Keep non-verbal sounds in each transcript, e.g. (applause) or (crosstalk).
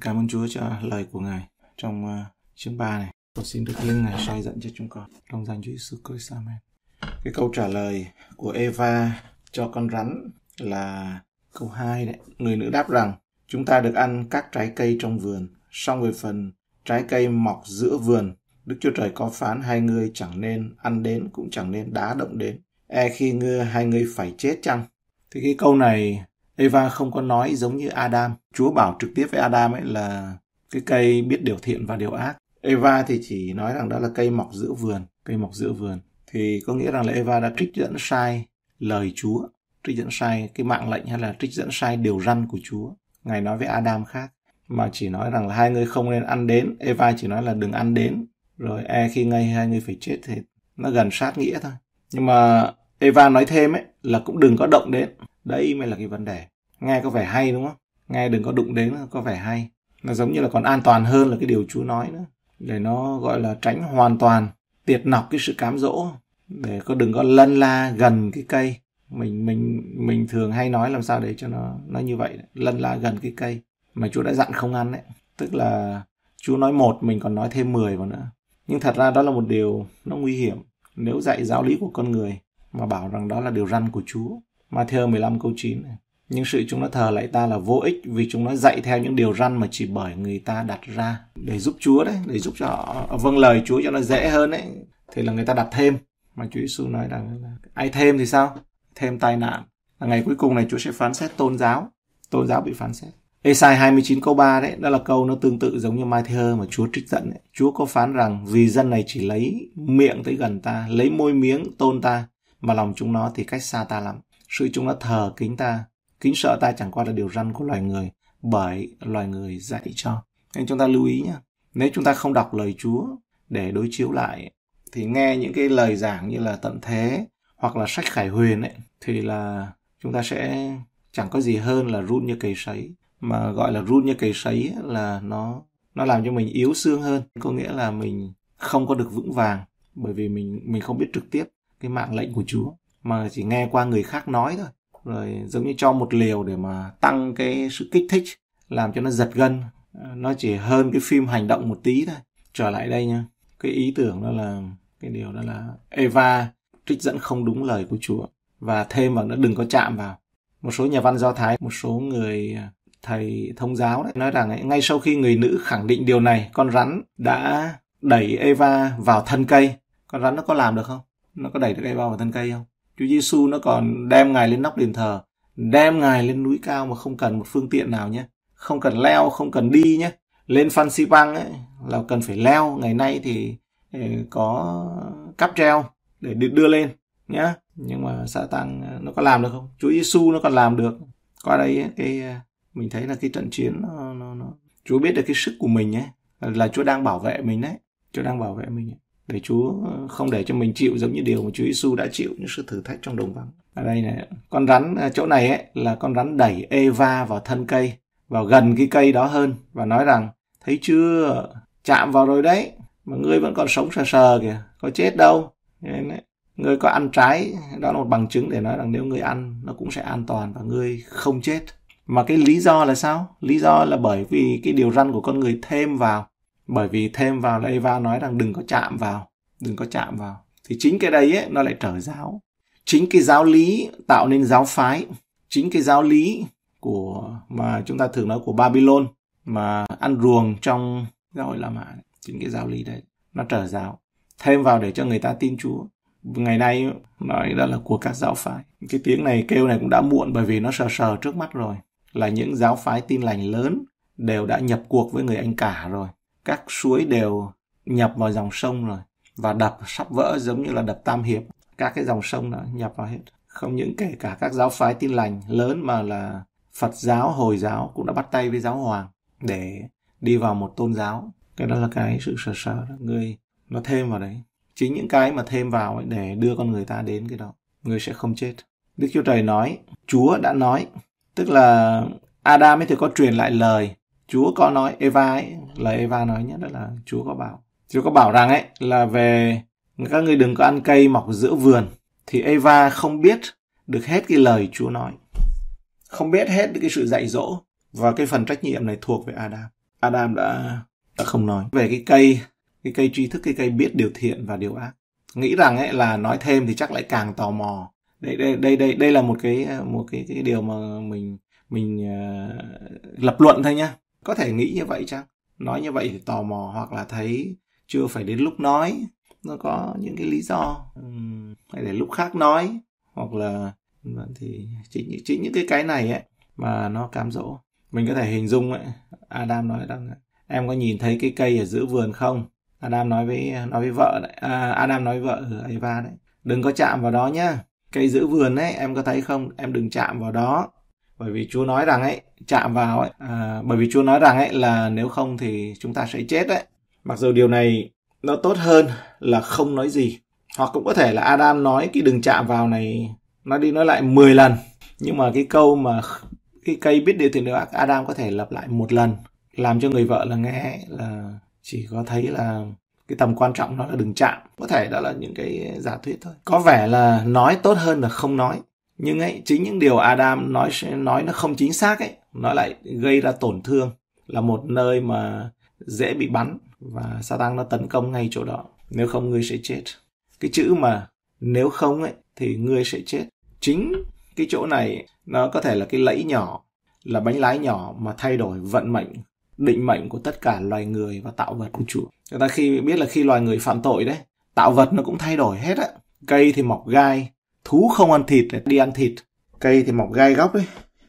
Cảm ơn Chúa cho lời của Ngài trong uh, chương 3 này. Con xin được lên Ngài soi dẫn cho chúng con. Trong danh Chúa Giêsu Christ Amen. Cái câu trả lời của Eva cho con rắn là câu 2 đấy. Người nữ đáp rằng, chúng ta được ăn các trái cây trong vườn. song về phần trái cây mọc giữa vườn, Đức Chúa Trời có phán hai người chẳng nên ăn đến cũng chẳng nên đá động đến. E khi ngươi hai người phải chết chăng? Thì cái câu này Eva không có nói giống như Adam. Chúa bảo trực tiếp với Adam ấy là cái cây biết điều thiện và điều ác. Eva thì chỉ nói rằng đó là cây mọc giữa vườn, cây mọc giữa vườn. Thì có nghĩa rằng là Eva đã trích dẫn sai lời Chúa, trích dẫn sai cái mạng lệnh hay là trích dẫn sai điều răn của Chúa. Ngài nói với Adam khác, mà chỉ nói rằng là hai người không nên ăn đến. Eva chỉ nói là đừng ăn đến, rồi e khi ngay hai người phải chết thì nó gần sát nghĩa thôi. Nhưng mà Eva nói thêm ấy là cũng đừng có động đến. Đấy mới là cái vấn đề. Nghe có vẻ hay đúng không? Nghe đừng có đụng đến có vẻ hay. Nó giống như là còn an toàn hơn là cái điều chú nói nữa. Để nó gọi là tránh hoàn toàn, tiệt nọc cái sự cám dỗ. Để có đừng có lân la gần cái cây. Mình mình mình thường hay nói làm sao để cho nó nó như vậy. Lân la gần cái cây. Mà chú đã dặn không ăn đấy. Tức là chú nói một mình còn nói thêm mười vào nữa. Nhưng thật ra đó là một điều nó nguy hiểm nếu dạy giáo lý của con người mà bảo rằng đó là điều răn của Chúa Matthew 15 câu 9 này. Nhưng sự chúng nó thờ lại ta là vô ích vì chúng nó dạy theo những điều răn mà chỉ bởi người ta đặt ra để giúp Chúa đấy, để giúp cho vâng lời Chúa cho nó dễ hơn ấy Thì là người ta đặt thêm mà Chúa Giêsu nói rằng là ai thêm thì sao? Thêm tai nạn. Là ngày cuối cùng này Chúa sẽ phán xét tôn giáo. Tôn giáo bị phán xét. Esai 29 câu 3 đấy, đó là câu nó tương tự giống như Matthew mà Chúa trích dẫn đấy. Chúa có phán rằng vì dân này chỉ lấy miệng tới gần ta, lấy môi miếng tôn ta, mà lòng chúng nó thì cách xa ta lắm. Sự chúng nó thờ kính ta, kính sợ ta chẳng qua là điều răn của loài người, bởi loài người dạy cho. Nên chúng ta lưu ý nhé. Nếu chúng ta không đọc lời Chúa để đối chiếu lại, thì nghe những cái lời giảng như là tận thế hoặc là sách khải huyền ấy, thì là chúng ta sẽ chẳng có gì hơn là run như cây sấy mà gọi là run như cây sấy là nó nó làm cho mình yếu xương hơn có nghĩa là mình không có được vững vàng bởi vì mình mình không biết trực tiếp cái mạng lệnh của Chúa mà chỉ nghe qua người khác nói thôi rồi giống như cho một liều để mà tăng cái sự kích thích làm cho nó giật gân nó chỉ hơn cái phim hành động một tí thôi trở lại đây nha cái ý tưởng đó là cái điều đó là Eva trích dẫn không đúng lời của Chúa và thêm vào nó đừng có chạm vào một số nhà văn do thái một số người à, thầy thông giáo đấy nói rằng ấy, ngay sau khi người nữ khẳng định điều này con rắn đã đẩy Eva vào thân cây con rắn nó có làm được không nó có đẩy được Eva vào thân cây không Chúa Giêsu nó còn đem ngài lên nóc đền thờ, đem ngài lên núi cao mà không cần một phương tiện nào nhé, không cần leo, không cần đi nhé. Lên Phan Xipang ấy là cần phải leo, ngày nay thì ờ, có cáp treo để được đưa lên nhé. Nhưng mà xã tăng ờ, nó có làm được không? Chúa Giêsu nó còn làm được. Qua đây ấy, cái ờ, mình thấy là cái trận chiến nó, nó, nó Chúa biết được cái sức của mình ấy là Chúa đang bảo vệ mình đấy. Chúa đang bảo vệ mình ấy để Chúa ờ, không để cho mình chịu giống như điều mà Chúa Giêsu đã chịu những sự thử thách trong đồng vắng. Ở đây này, con rắn ờ, chỗ này ấy, là con rắn đẩy Eva vào thân cây, vào gần cái cây đó hơn và nói rằng thấy chưa chạm vào rồi đấy mà ngươi vẫn còn sống sờ sờ kìa có chết đâu nên ngươi có ăn trái đó là một bằng chứng để nói rằng nếu ngươi ăn nó cũng sẽ an toàn và ngươi không chết mà cái lý do là sao lý do là bởi vì cái điều răn của con người thêm vào bởi vì thêm vào là Eva nói rằng đừng có chạm vào đừng có chạm vào thì chính cái đấy ấy, nó lại trở giáo chính cái giáo lý tạo nên giáo phái chính cái giáo lý của mà chúng ta thường nói của Babylon mà ăn ruồng trong giáo hội La Mã chính cái giáo lý đấy nó trở giáo thêm vào để cho người ta tin Chúa ngày nay nói đó là của các giáo phái cái tiếng này kêu này cũng đã muộn bởi vì nó sờ sờ trước mắt rồi là những giáo phái tin lành lớn đều đã nhập cuộc với người anh cả rồi các suối đều nhập vào dòng sông rồi và đập sắp vỡ giống như là đập Tam Hiệp các cái dòng sông đã nhập vào hết không những kể cả các giáo phái tin lành lớn mà là Phật giáo Hồi giáo cũng đã bắt tay với giáo hoàng để đi vào một tôn giáo cái đó là cái sự sờ sờ đó. người nó thêm vào đấy chính những cái mà thêm vào ấy để đưa con người ta đến cái đó người sẽ không chết Đức Chúa Trời nói Chúa đã nói tức là Adam ấy thì có truyền lại lời Chúa có nói Eva ấy, lời Eva nói nhất đó là Chúa có bảo. Chúa có bảo rằng ấy là về các ngươi đừng có ăn cây mọc giữa vườn. Thì Eva không biết được hết cái lời Chúa nói. Không biết hết cái sự dạy dỗ và cái phần trách nhiệm này thuộc về Adam. Adam đã đã không nói về cái cây cái cây tri thức cái cây biết điều thiện và điều ác nghĩ rằng ấy là nói thêm thì chắc lại càng tò mò đây đây đây đây đây là một cái một cái cái điều mà mình mình uh, lập luận thôi nhá có thể nghĩ như vậy chăng nói như vậy thì tò mò hoặc là thấy chưa phải đến lúc nói nó có những cái lý do uhm, phải để lúc khác nói hoặc là thì chính chính những cái cái này ấy mà nó cám dỗ mình có thể hình dung ấy Adam nói rằng em có nhìn thấy cái cây ở giữa vườn không Adam nói với nói với vợ đấy à, Adam nói với vợ Eva đấy đừng có chạm vào đó nhá cây giữa vườn ấy em có thấy không em đừng chạm vào đó bởi vì Chúa nói rằng ấy chạm vào ấy à, bởi vì Chúa nói rằng ấy là nếu không thì chúng ta sẽ chết đấy mặc dù điều này nó tốt hơn là không nói gì hoặc cũng có thể là Adam nói cái đừng chạm vào này nó đi nói lại 10 lần nhưng mà cái câu mà cái cây biết điều thiện ác Adam có thể lặp lại một lần làm cho người vợ là nghe là chỉ có thấy là cái tầm quan trọng nó là đừng chạm có thể đó là những cái giả thuyết thôi có vẻ là nói tốt hơn là không nói nhưng ấy chính những điều Adam nói nói nó không chính xác ấy nó lại gây ra tổn thương là một nơi mà dễ bị bắn và sa tăng nó tấn công ngay chỗ đó nếu không ngươi sẽ chết cái chữ mà nếu không ấy thì ngươi sẽ chết chính cái chỗ này nó có thể là cái lẫy nhỏ là bánh lái nhỏ mà thay đổi vận mệnh định mệnh của tất cả loài người và tạo vật của Chúa. người ta khi biết là khi loài người phạm tội đấy, tạo vật nó cũng thay đổi hết á. Cây thì mọc gai, thú không ăn thịt để đi ăn thịt. Cây thì mọc gai góc ấy,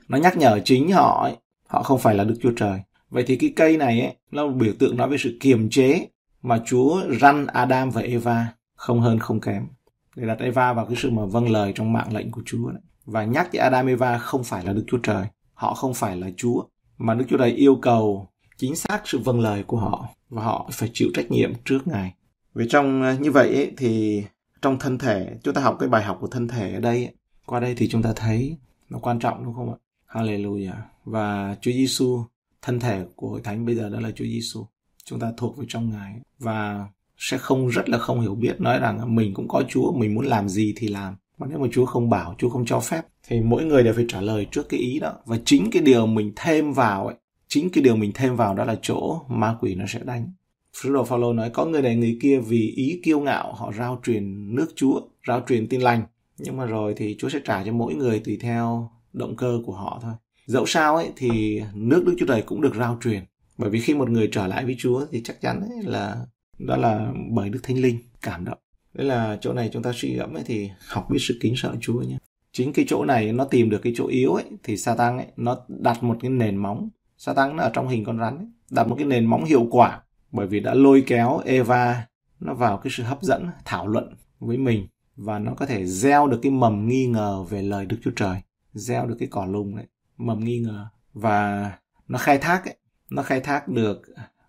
nó nhắc nhở chính họ ấy, họ không phải là Đức Chúa Trời. Vậy thì cái cây này ấy, nó biểu tượng nói về sự kiềm chế mà Chúa răn Adam và Eva không hơn không kém để đặt Eva vào cái sự mà vâng lời trong mạng lệnh của Chúa đấy. và nhắc cho Adam Eva không phải là Đức Chúa Trời, họ không phải là Chúa mà Đức Chúa Trời yêu cầu chính xác sự vâng lời của họ và họ phải chịu trách nhiệm trước Ngài. Vì trong ờ, như vậy ấy, thì trong thân thể chúng ta học cái bài học của thân thể ở đây qua đây thì chúng ta thấy nó quan trọng đúng không ạ? Hallelujah. Và Chúa Giêsu thân thể của hội thánh bây giờ đó là Chúa Giêsu. Chúng ta thuộc vào trong Ngài và sẽ không rất là không hiểu biết nói rằng mình cũng có Chúa, mình muốn làm gì thì làm. Mà nếu mà Chúa không bảo, Chúa không cho phép thì mỗi người đều phải trả lời trước cái ý đó. Và chính cái điều mình thêm vào ấy, chính cái điều mình thêm vào đó là chỗ ma quỷ nó sẽ đánh. Sứ đồ Phaolô nói có người này người kia vì ý kiêu ngạo họ rao truyền nước Chúa, rao truyền tin lành. Nhưng mà rồi thì Chúa sẽ trả cho mỗi người tùy theo động cơ của họ thôi dẫu sao ấy thì nước đức chúa trời cũng được rao truyền bởi vì khi một người trở lại với chúa thì chắc chắn ấy là đó là bởi đức thánh linh cảm động đấy là chỗ này chúng ta suy ngẫm ấy thì học biết sự kính sợ chúa nhé chính cái chỗ này nó tìm được cái chỗ yếu ấy thì sa tăng ấy nó đặt một cái nền móng Satan nó ở trong hình con rắn ấy, đặt một cái nền móng hiệu quả bởi vì đã lôi kéo Eva nó vào cái sự hấp dẫn thảo luận với mình và nó có thể gieo được cái mầm nghi ngờ về lời Đức Chúa Trời gieo được cái cỏ lùng đấy mầm nghi ngờ và nó khai thác ấy nó khai thác được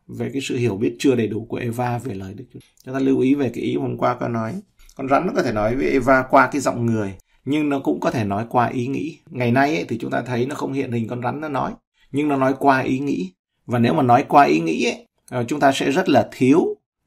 về cái sự hiểu biết chưa đầy đủ của Eva về lời Đức Chúa. Chúng ta lưu ý về cái ý hôm qua con nói. Con rắn nó có thể nói với Eva qua cái giọng người, nhưng nó cũng có thể nói qua ý nghĩ. Ngày nay ấy, thì chúng ta thấy nó không hiện hình con rắn nó nói, nhưng nó nói qua ý nghĩ. Và nếu mà nói qua ý nghĩ ấy, ờ, chúng ta sẽ rất là thiếu,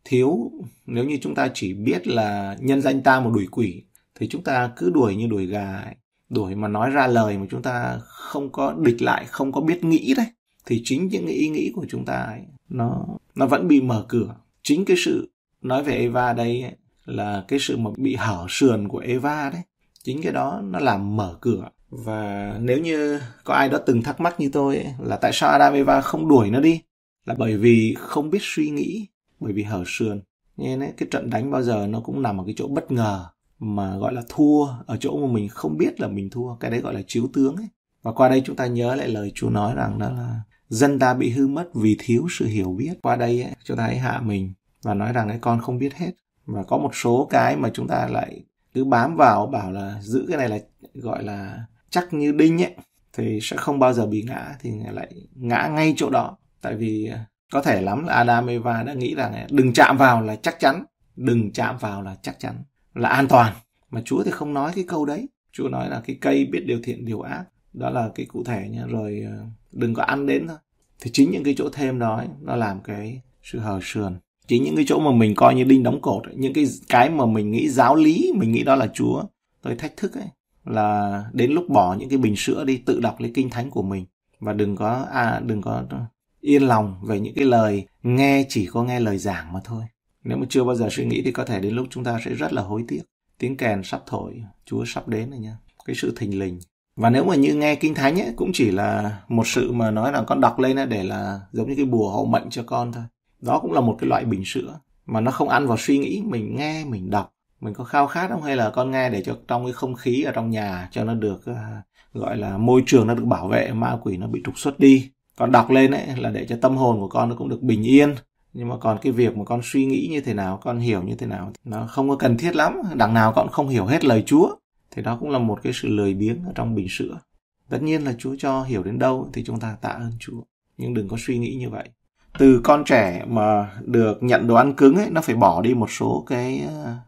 thiếu nếu như chúng ta chỉ biết là nhân danh ta một đuổi quỷ, thì chúng ta cứ đuổi như đuổi gà ấy đổi mà nói ra lời mà chúng ta không có địch lại không có biết nghĩ đấy thì chính những ý nghĩ của chúng ta ấy, nó nó vẫn bị mở cửa chính cái sự nói về Eva đây ấy, là cái sự mà bị hở sườn của Eva đấy chính cái đó nó làm mở cửa và nếu như có ai đó từng thắc mắc như tôi ấy, là tại sao Adam Eva không đuổi nó đi là bởi vì không biết suy nghĩ bởi vì hở sườn nên ấy, cái trận đánh bao giờ nó cũng nằm ở cái chỗ bất ngờ mà gọi là thua ở chỗ mà mình không biết là mình thua cái đấy gọi là chiếu tướng ấy và qua đây chúng ta nhớ lại lời Chúa nói rằng đó là dân ta bị hư mất vì thiếu sự hiểu biết qua đây ấy, chúng ta hãy hạ mình và nói rằng cái con không biết hết và có một số cái mà chúng ta lại cứ bám vào bảo là giữ cái này là gọi là chắc như đinh ấy thì sẽ không bao giờ bị ngã thì lại ngã ngay chỗ đó tại vì à, có thể lắm là Adam Eva đã nghĩ rằng à, đừng chạm vào là chắc chắn đừng chạm vào là chắc chắn là an toàn mà Chúa thì không nói cái câu đấy Chúa nói là cái cây biết điều thiện điều ác đó là cái cụ thể nha rồi ờ, đừng có ăn đến thôi thì chính những cái chỗ thêm đó ấy, nó làm cái sự hờ sườn chính những cái chỗ mà mình coi như đinh đóng cột ấy, những cái cái mà mình nghĩ giáo lý mình nghĩ đó là Chúa tôi thách thức ấy là đến lúc bỏ những cái bình sữa đi tự đọc lấy kinh thánh của mình và đừng có à, đừng có yên lòng về những cái lời nghe chỉ có nghe lời giảng mà thôi nếu mà chưa bao giờ suy nghĩ thì có thể đến lúc chúng ta sẽ rất là hối tiếc. Tiếng kèn sắp thổi, Chúa sắp đến rồi nha. Cái sự thình lình. Và nếu mà như nghe Kinh Thánh ấy, cũng chỉ là một sự mà nói là con đọc lên để là giống như cái bùa hộ mệnh cho con thôi. Đó cũng là một cái loại bình sữa mà nó không ăn vào suy nghĩ, mình nghe, mình đọc. Mình có khao khát không hay là con nghe để cho trong cái không khí ở trong nhà cho nó được à, gọi là môi trường nó được bảo vệ, ma quỷ nó bị trục xuất đi. con đọc lên ấy là để cho tâm hồn của con nó cũng được bình yên, nhưng mà còn cái việc mà con suy nghĩ như thế nào con hiểu như thế nào nó không có cần thiết lắm đằng nào con không hiểu hết lời chúa thì đó cũng là một cái sự lười biếng ở trong bình sữa tất nhiên là chúa cho hiểu đến đâu thì chúng ta tạ ơn chúa nhưng đừng có suy nghĩ như vậy từ con trẻ mà được nhận đồ ăn cứng ấy nó phải bỏ đi một số cái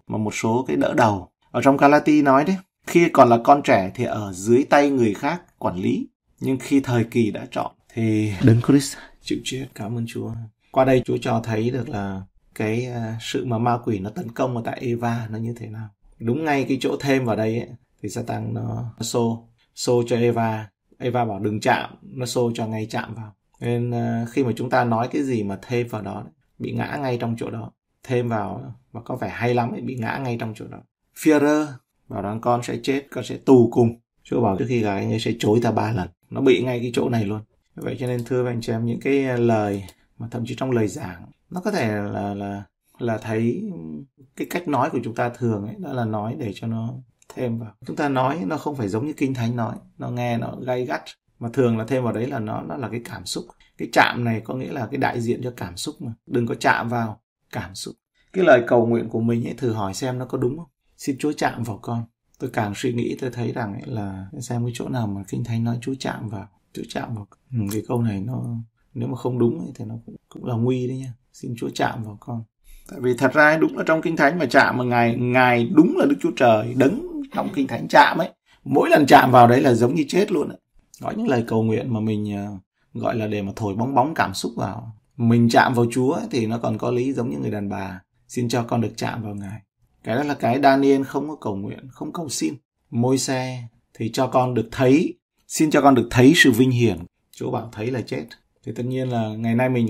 mà một số cái đỡ đầu ở trong Galati nói đấy khi còn là con trẻ thì ở dưới tay người khác quản lý nhưng khi thời kỳ đã chọn thì đấng Christ chịu chết cảm ơn Chúa qua đây Chúa cho thấy được là cái à, sự mà ma quỷ nó tấn công ở tại Eva nó như thế nào. Đúng ngay cái chỗ thêm vào đây ấy, thì Satan nó, nó xô, xô cho Eva. Eva bảo đừng chạm, nó xô cho ngay chạm vào. Nên à, khi mà chúng ta nói cái gì mà thêm vào đó, bị ngã ngay trong chỗ đó. Thêm vào và có vẻ hay lắm ấy, bị ngã ngay trong chỗ đó. Führer bảo rằng con sẽ chết, con sẽ tù cùng. Chúa bảo trước khi gái anh ấy sẽ chối ta ba lần. Nó bị ngay cái chỗ này luôn. Vậy cho nên thưa anh chị em những cái à, lời mà thậm chí trong lời giảng nó có thể là là là thấy cái cách nói của chúng ta thường ấy đó là nói để cho nó thêm vào chúng ta nói nó không phải giống như kinh thánh nói nó nghe nó gay gắt mà thường là thêm vào đấy là nó nó là cái cảm xúc cái chạm này có nghĩa là cái đại diện cho cảm xúc mà đừng có chạm vào cảm xúc cái lời cầu nguyện của mình ấy thử hỏi xem nó có đúng không xin chúa chạm vào con tôi càng suy nghĩ tôi thấy rằng ấy là xem cái chỗ nào mà kinh thánh nói chúa chạm vào chúa chạm vào ừ, cái câu này nó nếu mà không đúng thì nó cũng, cũng là nguy đấy nha xin chúa chạm vào con tại vì thật ra đúng là trong kinh thánh mà chạm mà ngài ngài đúng là đức chúa trời đấng trong kinh thánh chạm ấy mỗi lần chạm vào đấy là giống như chết luôn ấy. có những lời cầu nguyện mà mình à, gọi là để mà thổi bóng bóng cảm xúc vào mình chạm vào chúa ấy, thì nó còn có lý giống như người đàn bà xin cho con được chạm vào ngài cái đó là cái Daniel không có cầu nguyện không cầu xin môi xe thì cho con được thấy xin cho con được thấy sự vinh hiển chúa bảo thấy là chết thì tất nhiên là ngày nay mình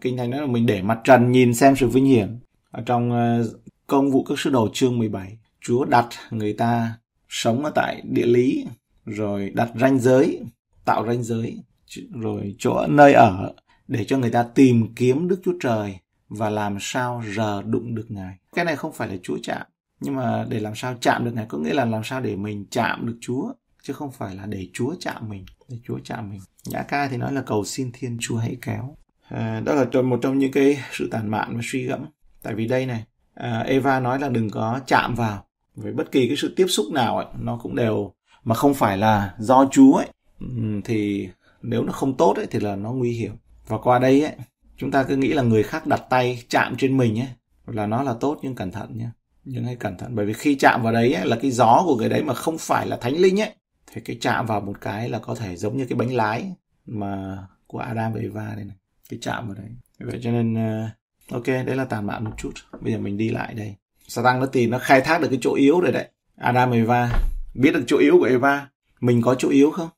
kinh thánh đó là mình để mặt trần nhìn xem sự vinh hiển ở trong ờ, công vụ các sứ đồ chương 17 Chúa đặt người ta sống ở tại địa lý rồi đặt ranh giới tạo ranh giới rồi chỗ nơi ở để cho người ta tìm kiếm Đức Chúa Trời và làm sao giờ đụng được Ngài. Cái này không phải là Chúa chạm, nhưng mà để làm sao chạm được Ngài có nghĩa là làm sao để mình chạm được Chúa chứ không phải là để Chúa chạm mình, để Chúa chạm mình. Nhã ca thì nói là cầu xin Thiên Chúa hãy kéo. À, đó là một trong những cái sự tàn mạn và suy gẫm. Tại vì đây này, à, Eva nói là đừng có chạm vào. Với bất kỳ cái sự tiếp xúc nào ấy, nó cũng đều mà không phải là do Chúa ấy ừ, thì nếu nó không tốt ấy thì là nó nguy hiểm. Và qua đây ấy, chúng ta cứ nghĩ là người khác đặt tay chạm trên mình ấy là nó là tốt nhưng cẩn thận nhé nhưng hãy cẩn thận bởi vì khi chạm vào đấy ấy, là cái gió của người đấy mà không phải là thánh linh ấy cái cái chạm vào một cái là có thể giống như cái bánh lái mà của Adam và Eva đây này cái chạm vào đấy vậy cho nên uh, ok đấy là tàn mạn một chút bây giờ mình đi lại đây Satan nó tìm nó khai thác được cái chỗ yếu rồi đấy Adam và Eva biết được chỗ yếu của Eva mình có chỗ yếu không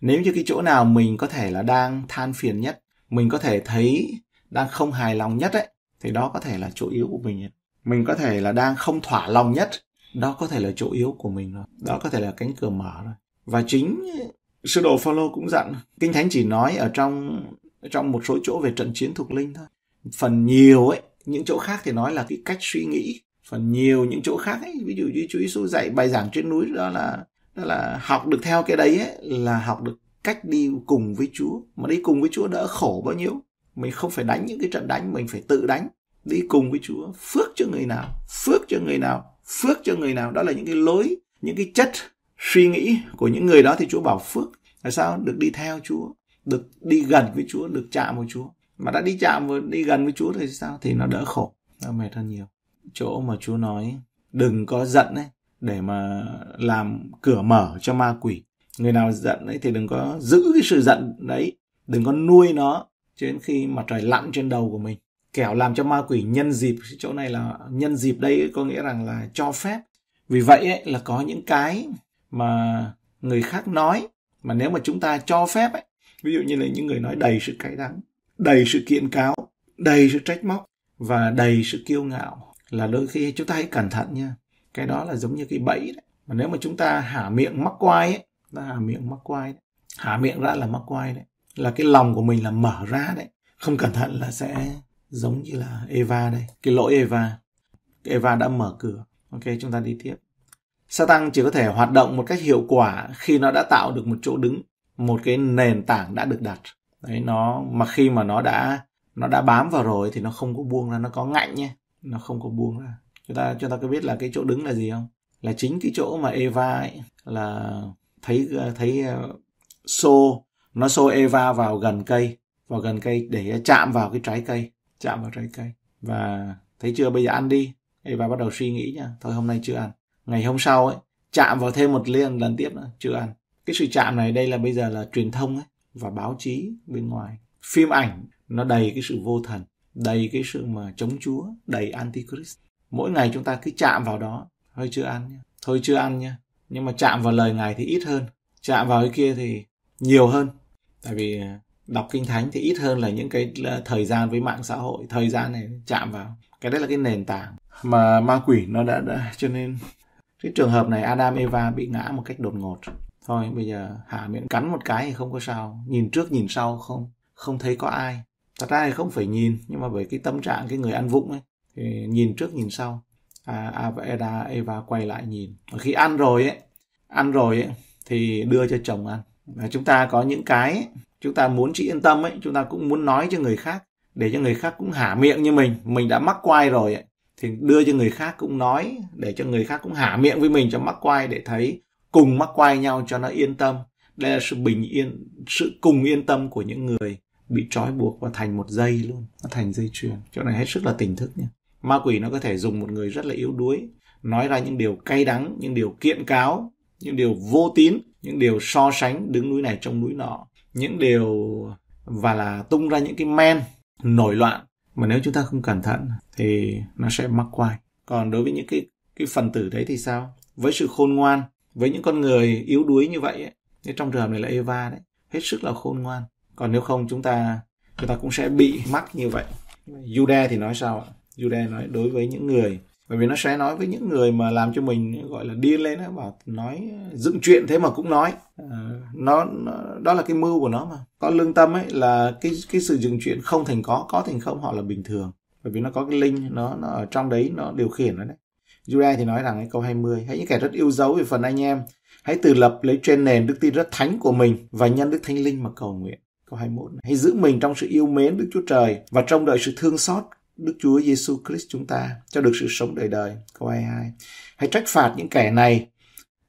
nếu như cái chỗ nào mình có thể là đang than phiền nhất mình có thể thấy đang không hài lòng nhất ấy thì đó có thể là chỗ yếu của mình mình có thể là đang không thỏa lòng nhất đó có thể là chỗ yếu của mình rồi đó có thể là cánh cửa mở rồi và chính sư đồ Phaolô cũng dặn kinh thánh chỉ nói ở trong trong một số chỗ về trận chiến thuộc linh thôi phần nhiều ấy những chỗ khác thì nói là cái cách suy nghĩ phần nhiều những chỗ khác ấy ví dụ như Chúa Giêsu dạy bài giảng trên núi đó là đó là học được theo cái đấy ấy, là học được cách đi cùng với Chúa mà đi cùng với Chúa đỡ khổ bao nhiêu mình không phải đánh những cái trận đánh mình phải tự đánh đi cùng với Chúa phước cho người nào phước cho người nào phước cho người nào đó là những cái lối những cái chất suy nghĩ của những người đó thì Chúa bảo phước là sao được đi theo Chúa được đi gần với Chúa được chạm với Chúa mà đã đi chạm và đi gần với Chúa thì sao thì nó đỡ khổ nó mệt hơn nhiều chỗ mà Chúa nói đừng có giận ấy để mà làm cửa mở cho ma quỷ người nào giận ấy thì đừng có giữ cái sự giận đấy đừng có nuôi nó cho đến khi mặt trời lặn trên đầu của mình kẻo làm cho ma quỷ nhân dịp chỗ này là nhân dịp đây có nghĩa rằng là cho phép vì vậy ấy, là có những cái mà người khác nói mà nếu mà chúng ta cho phép ấy, ví dụ như là những người nói đầy sự cay đắng đầy sự kiện cáo đầy sự trách móc và đầy sự kiêu ngạo là đôi khi chúng ta hãy cẩn thận nha cái đó là giống như cái bẫy đấy mà nếu mà chúng ta hả miệng mắc quai ấy ta hả miệng mắc quai đấy hả miệng ra là mắc quai đấy là cái lòng của mình là mở ra đấy không cẩn thận là sẽ giống như là Eva đây cái lỗi Eva Eva đã mở cửa ok chúng ta đi tiếp Satan chỉ có thể hoạt động một cách hiệu quả khi nó đã tạo được một chỗ đứng, một cái nền tảng đã được đặt. Đấy nó mà khi mà nó đã nó đã bám vào rồi thì nó không có buông ra, nó có ngạnh nhé, nó không có buông ra. Chúng ta chúng ta có biết là cái chỗ đứng là gì không? Là chính cái chỗ mà Eva ấy là thấy thấy ờ, xô nó xô Eva vào gần cây, vào gần cây để chạm vào cái trái cây, chạm vào trái cây và thấy chưa bây giờ ăn đi Eva bắt đầu suy nghĩ nha thôi hôm nay chưa ăn ngày hôm sau ấy chạm vào thêm một liên lần tiếp nữa chưa ăn cái sự chạm này đây là bây giờ là truyền thông ấy và báo chí bên ngoài phim ảnh nó đầy cái sự vô thần đầy cái sự mà chống chúa đầy antichrist mỗi ngày chúng ta cứ chạm vào đó thôi chưa ăn nhé thôi chưa ăn nhé nhưng mà chạm vào lời ngài thì ít hơn chạm vào cái kia thì nhiều hơn tại vì à, đọc kinh thánh thì ít hơn là những cái à, thời gian với mạng xã hội thời gian này chạm vào cái đấy là cái nền tảng mà ma quỷ nó đã, đã cho nên cái trường hợp này Adam Eva bị ngã một cách đột ngột thôi bây giờ hạ miệng cắn một cái thì không có sao nhìn trước nhìn sau không không thấy có ai thật ra thì không phải nhìn nhưng mà bởi cái tâm trạng cái người ăn vụng ấy thì nhìn trước nhìn sau à, à và Eva quay lại nhìn và khi ăn rồi ấy ăn rồi ấy, thì đưa cho chồng ăn và chúng ta có những cái ấy, chúng ta muốn chị yên tâm ấy chúng ta cũng muốn nói cho người khác để cho người khác cũng hả miệng như mình mình đã mắc quay rồi ấy thì đưa cho người khác cũng nói để cho người khác cũng hả miệng với mình cho mắc quay để thấy cùng mắc quay nhau cho nó yên tâm đây là sự bình yên sự cùng yên tâm của những người bị trói buộc và thành một dây luôn nó thành dây chuyền chỗ này hết sức là tỉnh thức nha ma quỷ nó có thể dùng một người rất là yếu đuối nói ra những điều cay đắng những điều kiện cáo những điều vô tín những điều so sánh đứng núi này trong núi nọ những điều và là tung ra những cái men nổi loạn mà nếu chúng ta không cẩn thận thì nó sẽ mắc quay còn đối với những cái cái phần tử đấy thì sao với sự khôn ngoan với những con người yếu đuối như vậy ấy, trong trường hợp này là Eva đấy hết sức là khôn ngoan còn nếu không chúng ta chúng ta cũng sẽ bị mắc như vậy Jude thì nói sao ạ Jude nói đối với những người bởi vì nó sẽ nói với những người mà làm cho mình gọi là điên lên nó bảo nói dựng chuyện thế mà cũng nói ờ, nó, nó đó là cái mưu của nó mà có lương tâm ấy là cái cái sự dựng chuyện không thành có có thành không họ là bình thường bởi vì nó có cái linh nó, nó ở trong đấy nó điều khiển nó đấy Jude thì nói rằng cái câu 20 hãy những kẻ rất yêu dấu về phần anh em hãy từ lập lấy trên nền đức tin rất thánh của mình và nhân đức thánh linh mà cầu nguyện câu 21 hãy giữ mình trong sự yêu mến Đức Chúa Trời và trong đợi sự thương xót Đức Chúa Giêsu Christ chúng ta cho được sự sống đời đời. Câu 22. Hãy trách phạt những kẻ này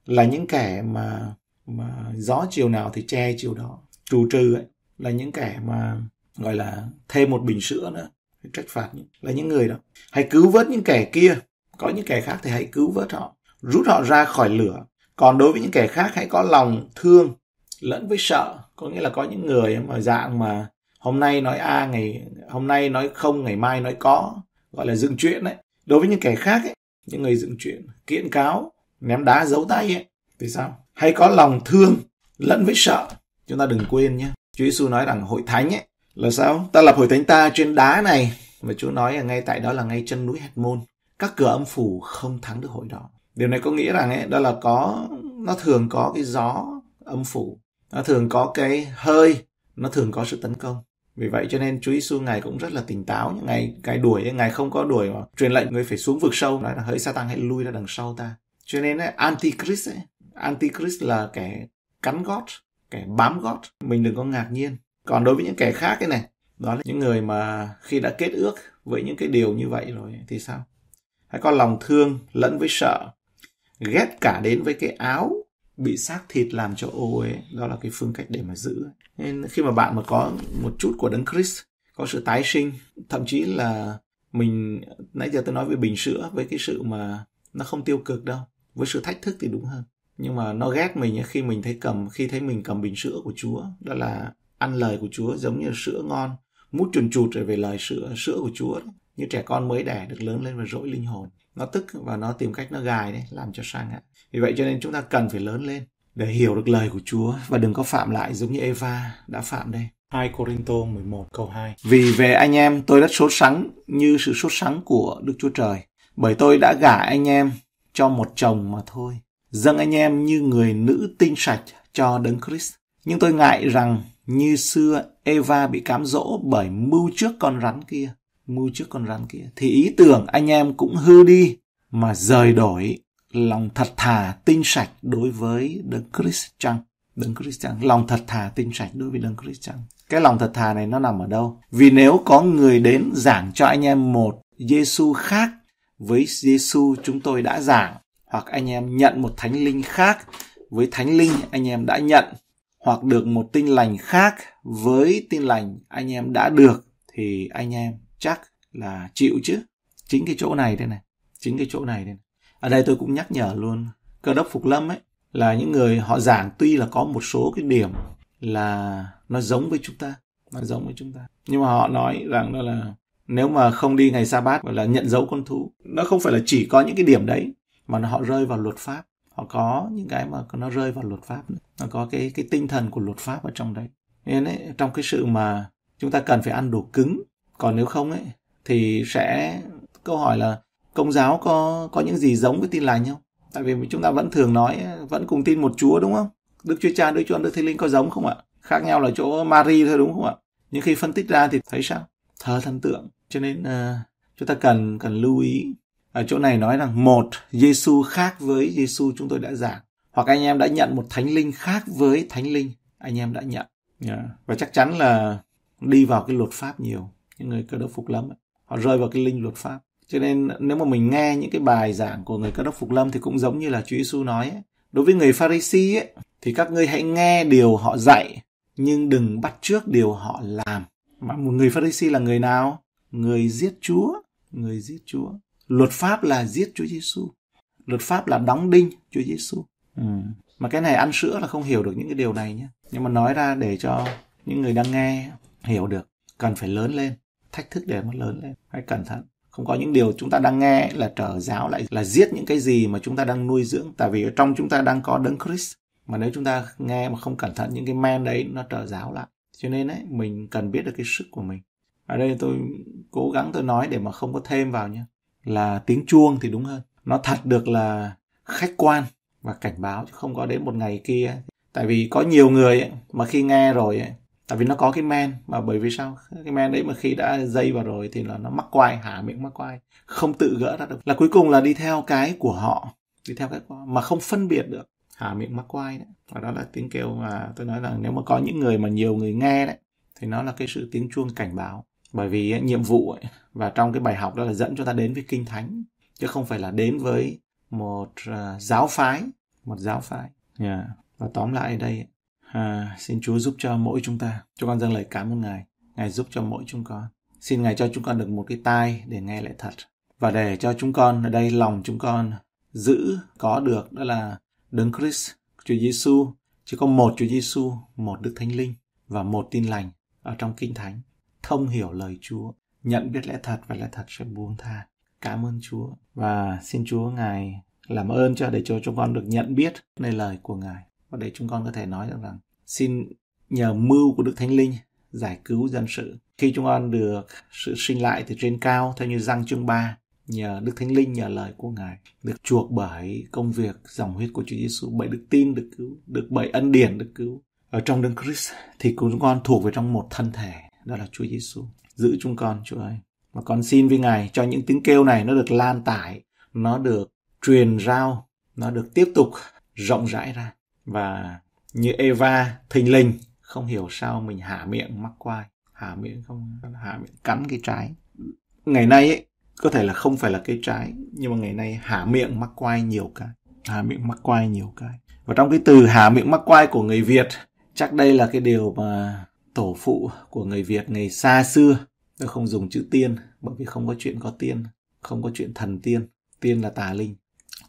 là những kẻ mà mà gió chiều nào thì che chiều đó. Trù trừ ấy, là những kẻ mà gọi là thêm một bình sữa nữa. Hãy trách phạt những, là những người đó. Hãy cứu vớt những kẻ kia. Có những kẻ khác thì hãy cứu vớt họ. Rút họ ra khỏi lửa. Còn đối với những kẻ khác hãy có lòng thương lẫn với sợ. Có nghĩa là có những người mà dạng mà hôm nay nói a ngày hôm nay nói không ngày mai nói có gọi là dựng chuyện đấy đối với những kẻ khác ấy những người dựng chuyện kiện cáo ném đá giấu tay ấy thì sao hay có lòng thương lẫn với sợ chúng ta đừng quên nhé chúa giêsu nói rằng hội thánh ấy là sao ta lập hội thánh ta trên đá này mà chúa nói là ngay tại đó là ngay chân núi hạt môn các cửa âm phủ không thắng được hội đó điều này có nghĩa rằng ấy đó là có nó thường có cái gió âm phủ nó thường có cái hơi nó thường có sự tấn công vì vậy cho nên Chúa Giêsu ngài cũng rất là tỉnh táo, những ngày ngài đuổi ngài không có đuổi mà truyền lệnh người phải xuống vực sâu, nói là hỡi sa tăng hãy lui ra đằng sau ta. Cho nên ấy, Antichrist ấy, Antichrist là kẻ cắn gót, kẻ bám gót, mình đừng có ngạc nhiên. Còn đối với những kẻ khác cái này, đó là những người mà khi đã kết ước với những cái điều như vậy rồi thì sao? Hãy có lòng thương lẫn với sợ, ghét cả đến với cái áo bị xác thịt làm cho ô ấy, đó là cái phương cách để mà giữ nên khi mà bạn mà có một chút của đấng Christ có sự tái sinh thậm chí là mình nãy giờ tôi nói về bình sữa với cái sự mà nó không tiêu cực đâu với sự thách thức thì đúng hơn nhưng mà nó ghét mình khi mình thấy cầm khi thấy mình cầm bình sữa của Chúa đó là ăn lời của Chúa giống như sữa ngon mút chuồn chụt rồi về lời sữa sữa của Chúa đó. như trẻ con mới đẻ được lớn lên và rỗi linh hồn nó tức và nó tìm cách nó gài đấy làm cho sang ạ vì vậy cho nên chúng ta cần phải lớn lên để hiểu được lời của Chúa và đừng có phạm lại giống như Eva đã phạm đây. 2 Corinto 11 câu 2 Vì về anh em tôi rất sốt sắng như sự sốt sắng của Đức Chúa Trời bởi tôi đã gả anh em cho một chồng mà thôi dâng anh em như người nữ tinh sạch cho Đấng Christ. Nhưng tôi ngại rằng như xưa Eva bị cám dỗ bởi mưu trước con rắn kia, mưu trước con rắn kia thì ý tưởng anh em cũng hư đi mà rời đổi lòng thật thà tin sạch đối với đấng Christ chăng? Đấng Christ chăng? Lòng thật thà tin sạch đối với đấng Christ chăng? Cái lòng thật thà này nó nằm ở đâu? Vì nếu có người đến giảng cho anh em một Giêsu khác với Giêsu chúng tôi đã giảng hoặc anh em nhận một thánh linh khác với thánh linh anh em đã nhận hoặc được một tin lành khác với tin lành anh em đã được thì anh em chắc là chịu chứ chính cái chỗ này đây này chính cái chỗ này đây này ở đây tôi cũng nhắc nhở luôn cơ đốc phục lâm ấy là những người họ giảng tuy là có một số cái điểm là nó giống với chúng ta nó giống với chúng ta nhưng mà họ nói rằng đó là nếu mà không đi ngày sa bát gọi là nhận dấu con thú nó không phải là chỉ có những cái điểm đấy mà nó họ rơi vào luật pháp họ có những cái mà nó rơi vào luật pháp nó có cái cái tinh thần của luật pháp ở trong đấy nên ấy, trong cái sự mà chúng ta cần phải ăn đồ cứng còn nếu không ấy thì sẽ câu hỏi là công giáo có có những gì giống với tin lành không tại vì chúng ta vẫn thường nói vẫn cùng tin một chúa đúng không đức chúa cha đức chúa đức thánh linh có giống không ạ khác nhau là chỗ Mary thôi đúng không ạ nhưng khi phân tích ra thì thấy sao thờ thần tượng cho nên uh, chúng ta cần cần lưu ý ở chỗ này nói rằng một Giêsu khác với Giêsu chúng tôi đã giảng hoặc anh em đã nhận một thánh linh khác với thánh linh anh em đã nhận yeah. và chắc chắn là đi vào cái luật pháp nhiều những người cơ đốc phục lắm ấy. họ rơi vào cái linh luật pháp cho nên nếu mà mình nghe những cái bài giảng của người cơ đốc phục lâm thì cũng giống như là Chúa Giêsu nói ấy. đối với người Pharisee ấy thì các ngươi hãy nghe điều họ dạy nhưng đừng bắt trước điều họ làm mà một người Pharisee là người nào người giết Chúa người giết Chúa luật pháp là giết Chúa Giêsu luật pháp là đóng đinh Chúa Giêsu ừ. mà cái này ăn sữa là không hiểu được những cái điều này nhé nhưng mà nói ra để cho những người đang nghe hiểu được cần phải lớn lên thách thức để mà lớn lên hãy cẩn thận không có những điều chúng ta đang nghe là trở giáo lại là giết những cái gì mà chúng ta đang nuôi dưỡng tại vì ở trong chúng ta đang có đấng Christ mà nếu chúng ta nghe mà không cẩn thận những cái men đấy nó trở giáo lại cho nên ấy mình cần biết được cái sức của mình ở đây tôi cố gắng tôi nói để mà không có thêm vào nhé là tiếng chuông thì đúng hơn nó thật được là khách quan và cảnh báo chứ không có đến một ngày kia tại vì có nhiều người ấy, mà khi nghe rồi ấy, tại vì nó có cái men mà bởi vì sao cái men đấy mà khi đã dây vào rồi thì là nó mắc quay hả miệng mắc quay không tự gỡ ra được là cuối cùng là đi theo cái của họ đi theo cái của, mà không phân biệt được hả miệng mắc quay đấy và đó là tiếng kêu mà tôi nói là nếu mà có những người mà nhiều người nghe đấy thì nó là cái sự tiếng chuông cảnh báo bởi vì nhiệm vụ ấy, và trong cái bài học đó là dẫn cho ta đến với kinh thánh chứ không phải là đến với một uh, giáo phái một giáo phái yeah. và tóm lại đây À, xin Chúa giúp cho mỗi chúng ta. Chúng con dâng lời cảm ơn Ngài. Ngài giúp cho mỗi chúng con. Xin Ngài cho chúng con được một cái tai để nghe lại thật. Và để cho chúng con ở đây lòng chúng con giữ có được đó là Đấng Chris, Chúa Giêsu, chỉ có một Chúa Giêsu, một Đức Thánh Linh và một tin lành ở trong Kinh Thánh. Thông hiểu lời Chúa, nhận biết lẽ thật và lẽ thật sẽ buông tha. Cảm ơn Chúa và xin Chúa Ngài làm ơn cho để cho chúng con được nhận biết nơi lời của Ngài ở đây chúng con có thể nói được rằng xin nhờ mưu của Đức Thánh Linh giải cứu dân sự. Khi chúng con được sự sinh lại từ trên cao theo như răng chương 3, nhờ Đức Thánh Linh, nhờ lời của Ngài, được chuộc bởi công việc dòng huyết của Chúa Giêsu, bởi đức tin được cứu, được bởi ân điển được cứu. Ở trong đức Christ thì chúng con thuộc về trong một thân thể, đó là Chúa Giêsu. Giữ chúng con, Chúa ơi. Và con xin với Ngài cho những tiếng kêu này nó được lan tải, nó được truyền rao, nó được tiếp tục rộng rãi ra và như Eva thình lình không hiểu sao mình hả miệng mắc quai hả miệng không hả miệng cắn cái trái ngày nay ấy, có thể là không phải là cái trái nhưng mà ngày nay hả miệng mắc quai nhiều cái hả miệng mắc quai nhiều cái và trong cái từ hả miệng mắc quai của người Việt chắc đây là cái điều mà tổ phụ của người Việt ngày xa xưa tôi không dùng chữ tiên bởi vì không có chuyện có tiên không có chuyện thần tiên tiên là tà linh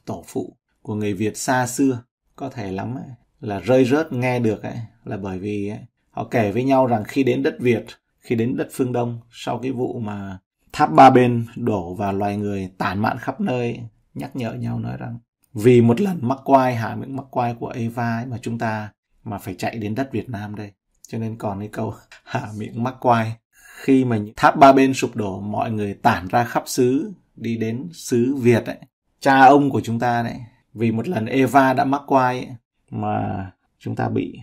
tổ phụ của người Việt xa xưa có thể lắm ấy, là rơi rớt nghe được ấy, là bởi vì ấy, họ kể với nhau rằng khi đến đất Việt, khi đến đất phương Đông sau cái vụ mà tháp ba bên đổ và loài người tản mạn khắp nơi nhắc nhở nhau nói rằng vì một lần mắc quai hàm những mắc quai của Eva ấy mà chúng ta mà phải chạy đến đất Việt Nam đây. Cho nên còn cái câu (laughs) hạ miệng mắc quai. Khi mà tháp ba bên sụp đổ, mọi người tản ra khắp xứ, đi đến xứ Việt ấy. Cha ông của chúng ta đấy, vì một lần Eva đã mắc quai mà chúng ta bị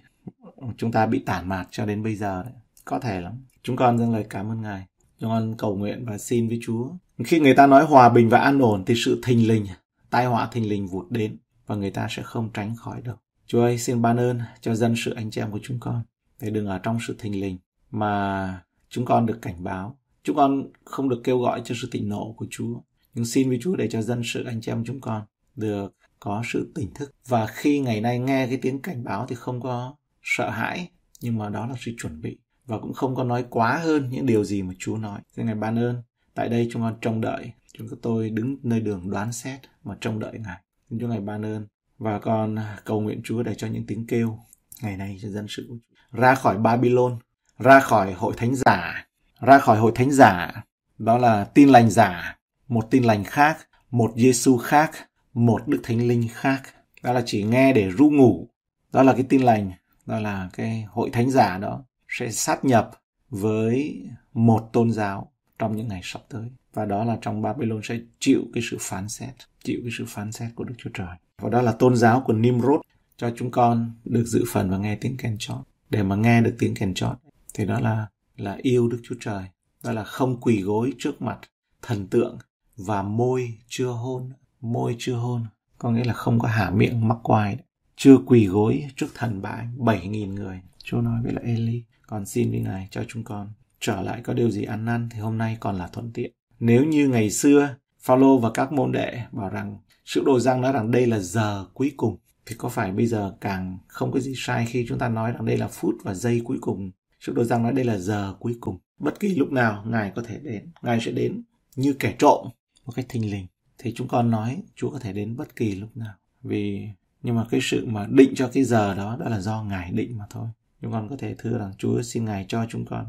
chúng ta bị tản mạt cho đến bây giờ đấy. có thể lắm chúng con dâng lời cảm ơn ngài chúng con cầu nguyện và xin với chúa khi người ta nói hòa bình và an ổn thì sự thình lình tai họa thình lình vụt đến và người ta sẽ không tránh khỏi được chúa ơi xin ban ơn cho dân sự anh chị em của chúng con để đừng ở trong sự thình lình mà chúng con được cảnh báo chúng con không được kêu gọi cho sự thịnh nộ của chúa nhưng xin với chúa để cho dân sự anh chị em chúng con được có sự tỉnh thức và khi ngày nay nghe cái tiếng cảnh báo thì không có sợ hãi nhưng mà đó là sự chuẩn bị và cũng không có nói quá hơn những điều gì mà Chúa nói. Thế ngài ban ơn, tại đây chúng con trông đợi, chúng tôi đứng nơi đường đoán xét mà trông đợi ngài. Xin Chúa ngài ban ơn và con cầu nguyện Chúa để cho những tiếng kêu ngày nay cho dân sự của Chúa ra khỏi Babylon, ra khỏi hội thánh giả, ra khỏi hội thánh giả, đó là tin lành giả, một tin lành khác, một Giêsu khác, một đức thánh linh khác đó là chỉ nghe để ru ngủ đó là cái tin lành đó là cái hội thánh giả đó sẽ sát nhập với một tôn giáo trong những ngày sắp tới và đó là trong Babylon sẽ chịu cái sự phán xét chịu cái sự phán xét của Đức Chúa Trời và đó là tôn giáo của Nimrod cho chúng con được dự phần và nghe tiếng kèn chót để mà nghe được tiếng kèn chót thì đó là là yêu Đức Chúa Trời đó là không quỳ gối trước mặt thần tượng và môi chưa hôn môi chưa hôn, có nghĩa là không có hả miệng mắc quài. Chưa quỳ gối trước thần bãi bảy nghìn người. Chúa nói với lại Eli, còn xin với Ngài cho chúng con trở lại có điều gì ăn năn thì hôm nay còn là thuận tiện. Nếu như ngày xưa Phaolô và các môn đệ bảo rằng sự đồ răng nói rằng đây là giờ cuối cùng thì có phải bây giờ càng không có gì sai khi chúng ta nói rằng đây là phút và giây cuối cùng sự đồ răng nói đây là giờ cuối cùng bất kỳ lúc nào ngài có thể đến ngài sẽ đến như kẻ trộm một cách thình lình thì chúng con nói Chúa có thể đến bất kỳ lúc nào. Vì nhưng mà cái sự mà định cho cái giờ đó đó là do Ngài định mà thôi. Chúng con có thể thưa rằng Chúa xin Ngài cho chúng con.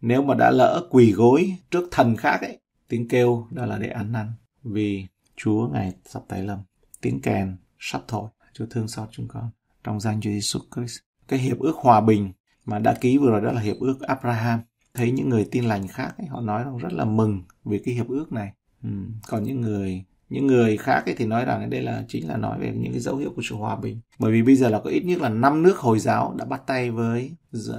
Nếu mà đã lỡ quỳ gối trước thần khác ấy, tiếng kêu đó là để ăn năn vì Chúa Ngài sắp tay lầm. Tiếng kèn sắp thổi. Chúa thương xót chúng con trong danh Chúa Giêsu Christ. Cái hiệp ước hòa bình mà đã ký vừa rồi đó là hiệp ước Abraham. Thấy những người tin lành khác ấy, họ nói rằng rất là mừng vì cái hiệp ước này Ừ. còn những người những người khác ấy thì nói rằng đây là chính là nói về những cái dấu hiệu của sự hòa bình bởi vì bây giờ là có ít nhất là năm nước hồi giáo đã bắt tay với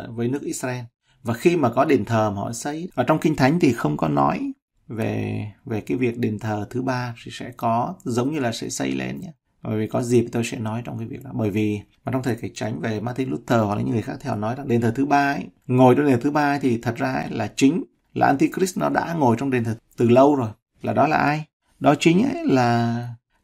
với nước Israel và khi mà có đền thờ mà họ xây ở trong kinh thánh thì không có nói về về cái việc đền thờ thứ ba thì sẽ có giống như là sẽ xây lên nhé bởi vì có dịp tôi sẽ nói trong cái việc đó bởi vì mà trong thời kỳ tránh về Martin Luther hoặc là những người khác thì họ nói rằng đền thờ thứ ba ấy, ngồi trong đền thờ thứ ba ấy thì thật ra ấy là chính là Antichrist nó đã ngồi trong đền thờ từ lâu rồi là đó là ai đó chính ấy là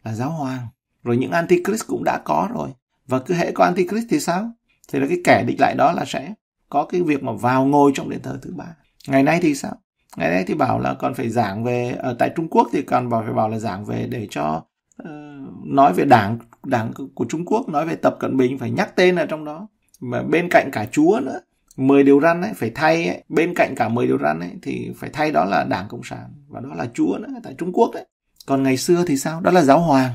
là giáo hoàng rồi những antichrist cũng đã có rồi và cứ hệ có antichrist thì sao thì là cái kẻ địch lại đó là sẽ có cái việc mà vào ngồi trong điện thờ thứ ba ngày nay thì sao ngày nay thì bảo là còn phải giảng về ở tại Trung Quốc thì còn bảo phải bảo là giảng về để cho uh, nói về đảng đảng của Trung Quốc nói về Tập Cận Bình phải nhắc tên ở trong đó mà bên cạnh cả Chúa nữa 10 điều răn ấy, phải thay ấy, bên cạnh cả 10 điều răn ấy, thì phải thay đó là Đảng Cộng sản và đó là Chúa nữa tại Trung Quốc ấy Còn ngày xưa thì sao? Đó là giáo hoàng.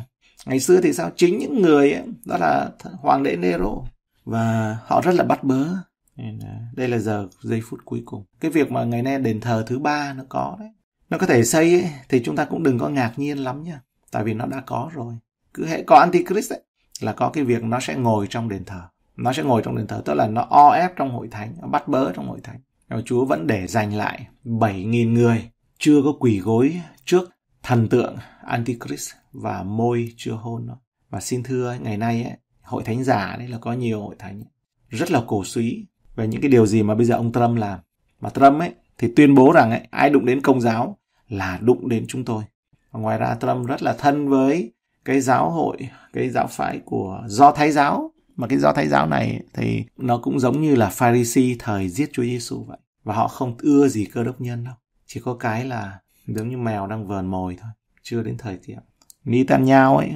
Ngày xưa thì sao? Chính những người ấy, đó là hoàng đế Nero và họ rất là bắt bớ. Đây là giờ giây phút cuối cùng. Cái việc mà ngày nay đền thờ thứ ba nó có đấy. Nó có thể xây ấy, thì chúng ta cũng đừng có ngạc nhiên lắm nha. Tại vì nó đã có rồi. Cứ hệ có Antichrist ấy, là có cái việc nó sẽ ngồi trong đền thờ nó sẽ ngồi trong đền thờ tức là nó o ép trong hội thánh nó bắt bớ trong hội thánh rồi Chúa vẫn để dành lại 7.000 người chưa có quỳ gối trước thần tượng Antichrist và môi chưa hôn nó. Và xin thưa ngày nay ấy, hội thánh giả đấy là có nhiều hội thánh rất là cổ suý về những cái điều gì mà bây giờ ông Trump làm. Mà Trump ấy thì tuyên bố rằng ấy, ai đụng đến công giáo là đụng đến chúng tôi. Và ngoài ra Trump rất là thân với cái giáo hội, cái giáo phái của Do Thái giáo mà cái do thái giáo này thì nó cũng giống như là Pharisee thời giết Chúa Giêsu vậy. Và họ không ưa gì cơ đốc nhân đâu. Chỉ có cái là giống như mèo đang vờn mồi thôi. Chưa đến thời tiệm. nhau ấy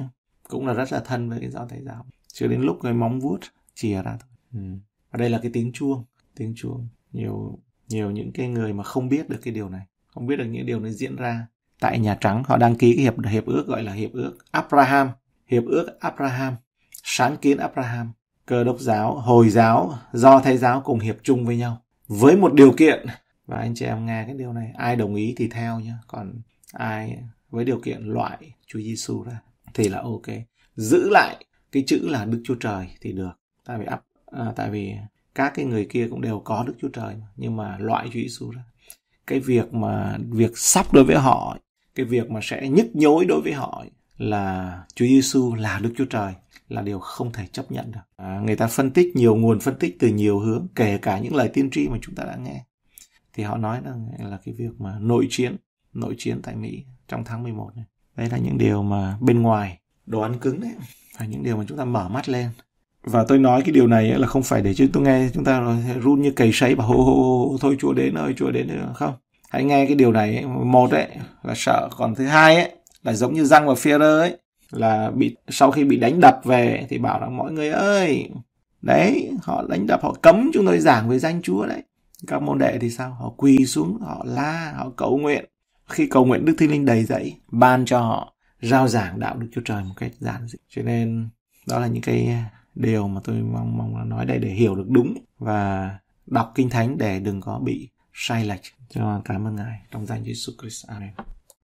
cũng là rất là thân với cái do thái giáo. Chưa đến lúc cái móng vuốt chìa ra thôi. Ừ. Và đây là cái tiếng chuông. Tiếng chuông. Nhiều nhiều những cái người mà không biết được cái điều này. Không biết được những điều nó diễn ra. Tại Nhà Trắng họ đăng ký cái hiệp, hiệp ước gọi là hiệp ước Abraham. Hiệp ước Abraham sáng kiến Abraham, cơ đốc giáo, hồi giáo, do thái giáo cùng hiệp chung với nhau. Với một điều kiện, và anh chị em nghe cái điều này, ai đồng ý thì theo nhé, còn ai với điều kiện loại Chúa Giêsu ra thì là ok. Giữ lại cái chữ là Đức Chúa Trời thì được. Tại vì à, tại vì các cái người kia cũng đều có Đức Chúa Trời mà, nhưng mà loại Chúa Giêsu ra. Cái việc mà việc sắp đối với họ, cái việc mà sẽ nhức nhối đối với họ là Chúa Giêsu là Đức Chúa Trời là điều không thể chấp nhận được. À, người ta phân tích nhiều nguồn phân tích từ nhiều hướng, kể cả những lời tiên tri mà chúng ta đã nghe. Thì họ nói rằng là cái việc mà nội chiến, nội chiến tại Mỹ trong tháng 11 này. Đây là những điều mà bên ngoài, đồ ăn cứng đấy, là những điều mà chúng ta mở mắt lên. Và tôi nói cái điều này là không phải để cho tôi nghe chúng ta run như cầy sấy và hô hô hô thôi chúa đến ơi chúa đến nữa không. Hãy nghe cái điều này một ấy, là sợ, còn thứ hai ấy, là giống như răng và Führer ấy là bị sau khi bị đánh đập về thì bảo là mọi người ơi đấy họ đánh đập họ cấm chúng tôi giảng về danh chúa đấy các môn đệ thì sao họ quỳ xuống họ la họ cầu nguyện khi cầu nguyện đức thiên linh đầy dẫy ban cho họ rao giảng đạo đức chúa trời một cách giản dị cho nên đó là những cái điều mà tôi mong mong là nói đây để hiểu được đúng và đọc kinh thánh để đừng có bị sai lệch cho cảm ơn ngài trong danh Chúa Jesus Christ amen